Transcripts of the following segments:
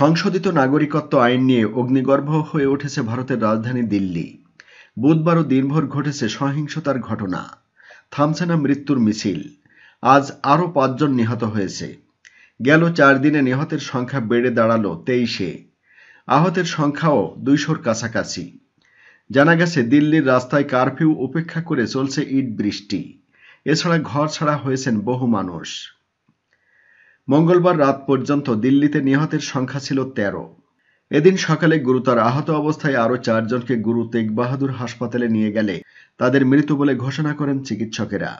সংশোধিত নাগরিকত্ব আইন নিয়ে অগ্নিগর্ভ হয়ে উঠেছে ভারতের রাজধানী দিল্লি বুধবারও দিনভর ঘটেছে সহিংসতার ঘটনা থামছে না মৃত্যুর মিছিল আজ আরও পাঁচজন নিহত হয়েছে গেল চার দিনে নিহতের সংখ্যা বেড়ে দাঁড়ালো তেইশে আহতের সংখ্যাও দুইশোর কাছাকাছি জানা গেছে দিল্লির রাস্তায় কারফিউ উপেক্ষা করে চলছে ইট বৃষ্টি এছাড়া ঘর ছাড়া হয়েছেন বহু মানুষ মঙ্গলবার রাত পর্যন্ত দিল্লিতে নিহতের সংখ্যা ছিল তেরো এদিন সকালে গুরুতর আহত অবস্থায় আরও চারজনকে গুরু তেগ বাহাদুর হাসপাতালে নিয়ে গেলে তাদের মৃত্যু বলে ঘোষণা করেন চিকিৎসকেরা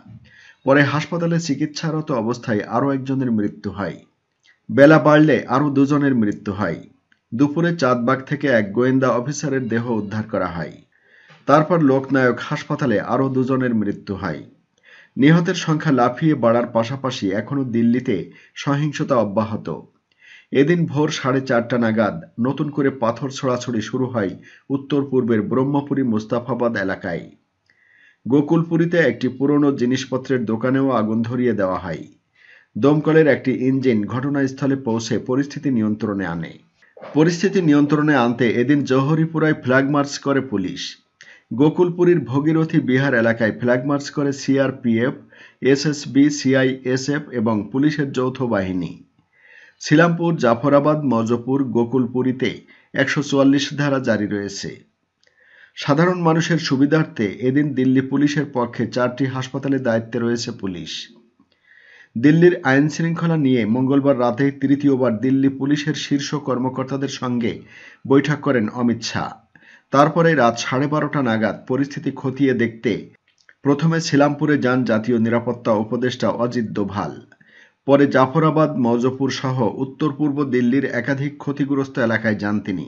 পরে হাসপাতালে চিকিৎসারত অবস্থায় আরও একজনের মৃত্যু হয় বেলা বাড়লে আরও দুজনের মৃত্যু হয় দুপুরে চাঁদবাগ থেকে এক গোয়েন্দা অফিসারের দেহ উদ্ধার করা হয় তারপর লোকনায়ক হাসপাতালে আরও দুজনের মৃত্যু হয় নিহতের সংখ্যা লাফিয়ে বাড়ার পাশাপাশি এখনও দিল্লিতে সহিংসতা অব্যাহত এদিন ভোর সাড়ে চারটা নাগাদ নতুন করে পাথর ছোড়াছড়ি শুরু হয় উত্তর পূর্বের ব্রহ্মপুরী মোস্তাফাবাদ এলাকায় গোকুলপুরীতে একটি পুরনো জিনিসপত্রের দোকানেও আগুন ধরিয়ে দেওয়া হয় দমকলের একটি ইঞ্জিন ঘটনাস্থলে পৌঁছে পরিস্থিতি নিয়ন্ত্রণে আনে পরিস্থিতি নিয়ন্ত্রণে আনতে এদিন জহরিপুরায় ফ্ল্যাগ মার্চ করে পুলিশ গোকুলপুরীর ভগীরথী বিহার এলাকায় ফ্ল্যাগ মার্চ করে সিআরপিএফ এসএসবি সিআইএসএফ এবং পুলিশের যৌথ বাহিনী সিলামপুর জাফরাবাদ মজপুর গোকুলপুরীতে একশো ধারা জারি রয়েছে সাধারণ মানুষের সুবিধার্থে এদিন দিল্লি পুলিশের পক্ষে চারটি হাসপাতালে দায়িত্বে রয়েছে পুলিশ দিল্লির আইন শৃঙ্খলা নিয়ে মঙ্গলবার রাতে তৃতীয়বার দিল্লি পুলিশের শীর্ষ কর্মকর্তাদের সঙ্গে বৈঠক করেন অমিত শাহ তারপরে রাত সাড়ে বারোটা নাগাদ পরিস্থিতি খতিয়ে দেখতে প্রথমে ছিলামপুরে যান জাতীয় নিরাপত্তা উপদেষ্টা অজিত দোভাল পরে জাফরাবাদ মৌজপুর সহ উত্তর পূর্ব দিল্লির একাধিক ক্ষতিগ্রস্ত এলাকায় যান তিনি